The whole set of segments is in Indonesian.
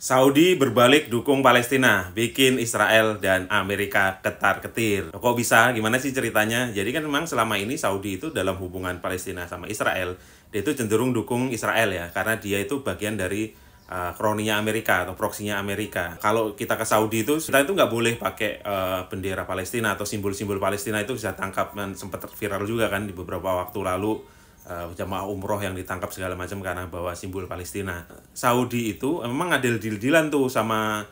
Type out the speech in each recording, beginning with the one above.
Saudi berbalik dukung Palestina, bikin Israel dan Amerika ketar-ketir. Kok bisa? Gimana sih ceritanya? Jadi kan memang selama ini Saudi itu dalam hubungan Palestina sama Israel, dia itu cenderung dukung Israel ya, karena dia itu bagian dari uh, kroninya Amerika atau proksinya Amerika. Kalau kita ke Saudi itu, kita itu nggak boleh pakai uh, bendera Palestina atau simbol-simbol Palestina itu bisa tangkap, sempat viral juga kan di beberapa waktu lalu uh, jamaah umroh yang ditangkap segala macam karena bawa simbol Palestina. Saudi itu memang ngadil deal-dealan tuh sama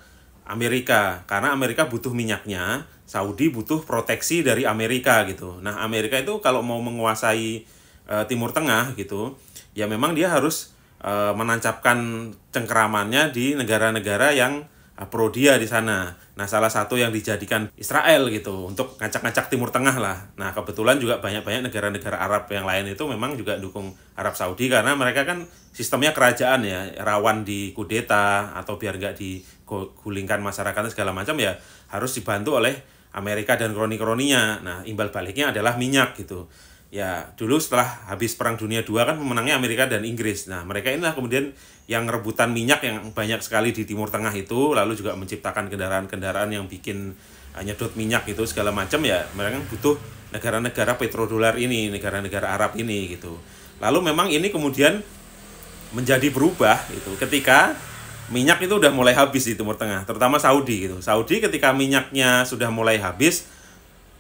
Amerika karena Amerika butuh minyaknya, Saudi butuh proteksi dari Amerika gitu. Nah, Amerika itu kalau mau menguasai uh, Timur Tengah gitu, ya memang dia harus uh, menancapkan cengkeramannya di negara-negara yang Prodia di sana. Nah, salah satu yang dijadikan Israel gitu untuk ngacak-ngacak Timur Tengah lah. Nah, kebetulan juga banyak-banyak negara-negara Arab yang lain itu memang juga dukung Arab Saudi karena mereka kan sistemnya kerajaan ya, rawan di kudeta atau biar nggak digulingkan masyarakat segala macam ya harus dibantu oleh Amerika dan kroni-kroninya. Nah, imbal baliknya adalah minyak gitu ya dulu setelah habis perang dunia dua kan pemenangnya Amerika dan Inggris nah mereka inilah kemudian yang rebutan minyak yang banyak sekali di Timur Tengah itu lalu juga menciptakan kendaraan-kendaraan yang bikin eh, nyedot minyak itu segala macam ya mereka kan butuh negara-negara petrodolar ini negara-negara Arab ini gitu lalu memang ini kemudian menjadi berubah itu ketika minyak itu udah mulai habis di Timur Tengah terutama Saudi gitu Saudi ketika minyaknya sudah mulai habis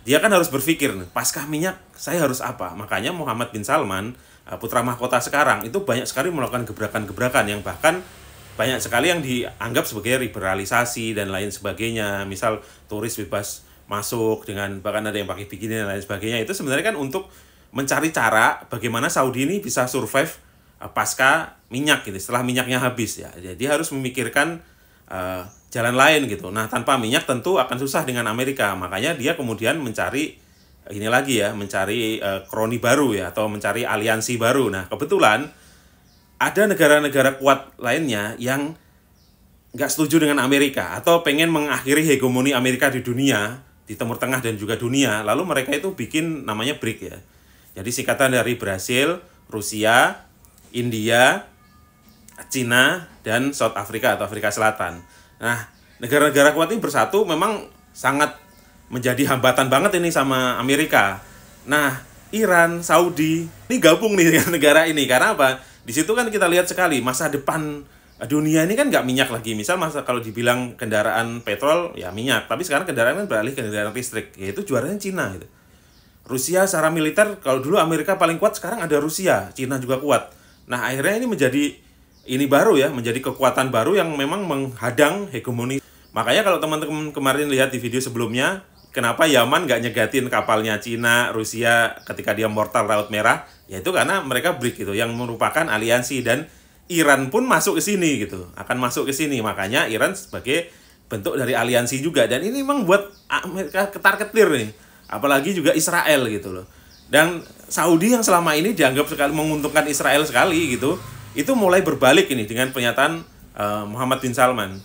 dia kan harus berpikir nih, paskah minyak saya harus apa? Makanya Muhammad bin Salman, eh, putra mahkota sekarang, itu banyak sekali melakukan gebrakan-gebrakan yang bahkan banyak sekali yang dianggap sebagai liberalisasi dan lain sebagainya. Misal turis bebas masuk dengan bahkan ada yang pakai bikini dan lain sebagainya. Itu sebenarnya kan untuk mencari cara bagaimana Saudi ini bisa survive eh, pasca minyak ini gitu, setelah minyaknya habis ya. Jadi harus memikirkan Eh, jalan lain gitu. Nah, tanpa minyak tentu akan susah dengan Amerika. Makanya dia kemudian mencari ini lagi ya, mencari uh, kroni baru ya atau mencari aliansi baru. Nah, kebetulan ada negara-negara kuat lainnya yang nggak setuju dengan Amerika atau pengen mengakhiri hegemoni Amerika di dunia, di Timur Tengah dan juga dunia. Lalu mereka itu bikin namanya BRIC ya. Jadi singkatan dari Brasil, Rusia, India, Cina, dan South Africa atau Afrika Selatan. Nah, negara-negara kuat ini bersatu memang sangat menjadi hambatan banget ini sama Amerika. Nah, Iran, Saudi, ini gabung nih dengan negara ini. Karena apa? Di situ kan kita lihat sekali masa depan dunia ini kan nggak minyak lagi. Misal masa kalau dibilang kendaraan petrol ya minyak, tapi sekarang kendaraan kan beralih ke kendaraan listrik, yaitu juaranya Cina gitu. Rusia secara militer kalau dulu Amerika paling kuat sekarang ada Rusia, Cina juga kuat. Nah akhirnya ini menjadi ini baru ya, menjadi kekuatan baru yang memang menghadang hegemoni. Makanya kalau teman-teman kemarin lihat di video sebelumnya, kenapa Yaman nggak nyegatin kapalnya Cina, Rusia ketika dia mortal Laut Merah? Yaitu karena mereka break gitu, yang merupakan aliansi dan Iran pun masuk ke sini gitu, akan masuk ke sini. Makanya Iran sebagai bentuk dari aliansi juga dan ini memang buat Amerika ketar-ketir nih. Apalagi juga Israel gitu loh. Dan Saudi yang selama ini dianggap sekali menguntungkan Israel sekali gitu itu mulai berbalik ini dengan pernyataan uh, Muhammad bin Salman.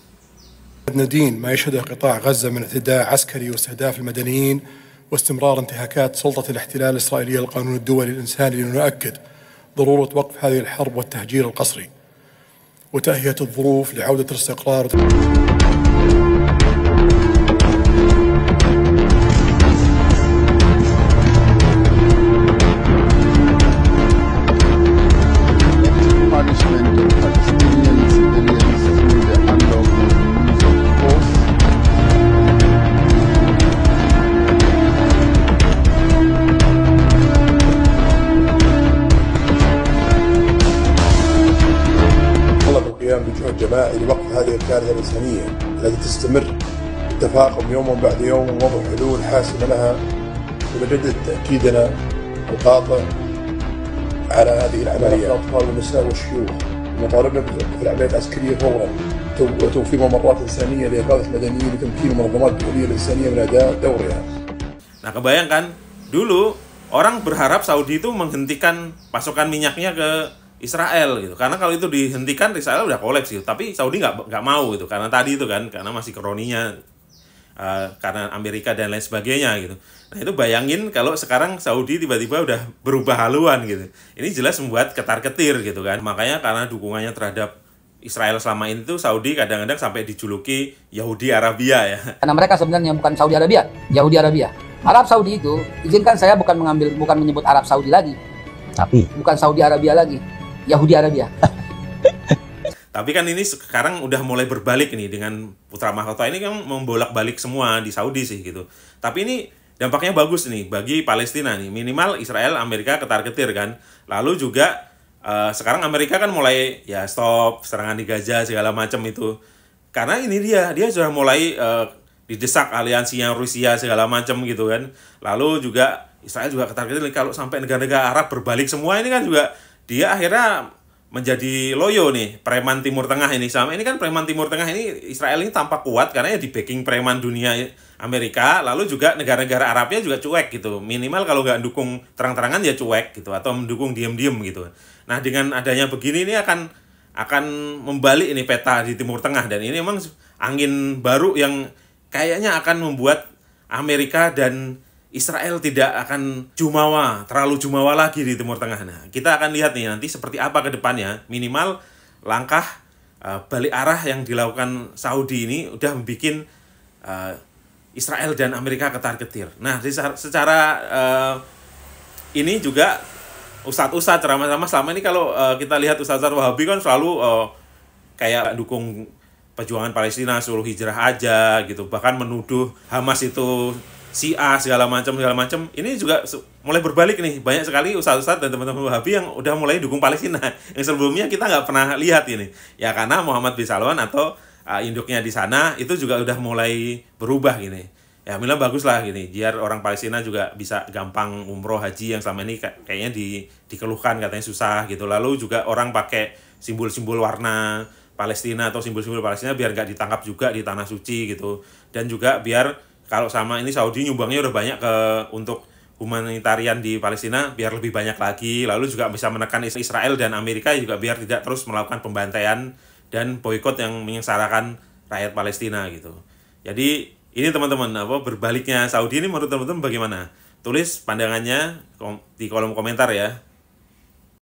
ندين ما يشهده قطاع غزة من اعتداء عسكري واستهداف المدنيين واستمرار انتهاكات سلطة الاحتلال الإسرائيلية للقانون الدولي الإنساني لنؤكد ضرورة وقف هذه الحرب والتهجير القسري وتأهية الظروف لعودة الاستقرار المجمع الجماعي لوقف هذه الكارثة الإنسانية التي تستمر تفاقم يوما بعد يوم ووضع حلول حاسمة لها ونجدد تأكيدنا القاطع على هذه العملية الأطفال والنساء والشيوخ مطالبنا بالعملية العسكرية فورا وتوفير ممرات إنسانية لإغاثة المدنيين وتمكين المنظمات الدولية الإنسانية من أداء دورها Nah kebayangkan dulu orang berharap Saudi itu menghentikan pasokan minyaknya ke Israel gitu karena kalau itu dihentikan Israel udah kolaps gitu tapi Saudi nggak nggak mau gitu karena tadi itu kan karena masih kroninya uh, karena Amerika dan lain sebagainya gitu nah itu bayangin kalau sekarang Saudi tiba-tiba udah berubah haluan gitu ini jelas membuat ketar ketir gitu kan makanya karena dukungannya terhadap Israel selama ini tuh Saudi kadang-kadang sampai dijuluki Yahudi Arabia ya karena mereka sebenarnya bukan Saudi Arabia Yahudi Arabia Arab Saudi itu izinkan saya bukan mengambil bukan menyebut Arab Saudi lagi tapi bukan Saudi Arabia lagi Yahudi Arabia. Tapi kan ini sekarang udah mulai berbalik nih dengan Putra Mahkota ini kan membolak-balik semua di Saudi sih gitu. Tapi ini dampaknya bagus nih bagi Palestina nih. Minimal Israel Amerika ketar-ketir kan. Lalu juga uh, sekarang Amerika kan mulai ya stop serangan di Gaza segala macam itu. Karena ini dia, dia sudah mulai uh, didesak aliansinya Rusia segala macam gitu kan. Lalu juga Israel juga ketar-ketir kalau sampai negara-negara Arab berbalik semua ini kan juga dia akhirnya menjadi loyo nih preman Timur Tengah ini sama ini kan preman Timur Tengah ini Israel ini tampak kuat karena ya di backing preman dunia Amerika lalu juga negara-negara Arabnya juga cuek gitu minimal kalau nggak dukung terang-terangan ya cuek gitu atau mendukung diam-diam gitu nah dengan adanya begini ini akan akan membalik ini peta di Timur Tengah dan ini memang angin baru yang kayaknya akan membuat Amerika dan Israel tidak akan jumawa, terlalu jumawa lagi di Timur Tengah. Nah, kita akan lihat nih nanti seperti apa ke depannya. Minimal langkah uh, balik arah yang dilakukan Saudi ini udah membuat uh, eh, Israel dan Amerika ketar-ketir. Nah, secara uh, ini juga ustadz-ustadz ceramah-ceramah selama ini kalau uh, kita lihat ustadz-ustadz Wahabi kan selalu uh, kayak dukung perjuangan Palestina suruh hijrah aja gitu bahkan menuduh Hamas itu si A segala macam segala macam ini juga mulai berbalik nih banyak sekali ustadz-ustadz dan teman-teman Wahabi yang udah mulai dukung Palestina yang sebelumnya kita nggak pernah lihat ini ya karena Muhammad bin Salman atau uh, induknya di sana itu juga udah mulai berubah gini ya Mila bagus lah gini biar orang Palestina juga bisa gampang umroh haji yang selama ini kayaknya di dikeluhkan katanya susah gitu lalu juga orang pakai simbol-simbol warna Palestina atau simbol-simbol Palestina biar nggak ditangkap juga di tanah suci gitu dan juga biar kalau sama ini Saudi nyumbangnya udah banyak ke untuk humanitarian di Palestina biar lebih banyak lagi lalu juga bisa menekan Israel dan Amerika juga biar tidak terus melakukan pembantaian dan boykot yang menyengsarakan rakyat Palestina gitu. Jadi ini teman-teman apa berbaliknya Saudi ini menurut teman-teman bagaimana? Tulis pandangannya di kolom komentar ya.